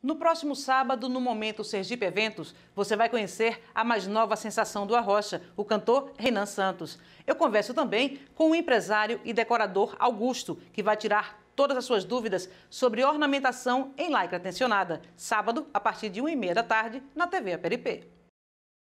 No próximo sábado, no Momento Sergipe Eventos, você vai conhecer a mais nova sensação do Arrocha, o cantor Renan Santos. Eu converso também com o empresário e decorador Augusto, que vai tirar todas as suas dúvidas sobre ornamentação em lycra tensionada, sábado, a partir de 1h30 da tarde, na TV Aperipê.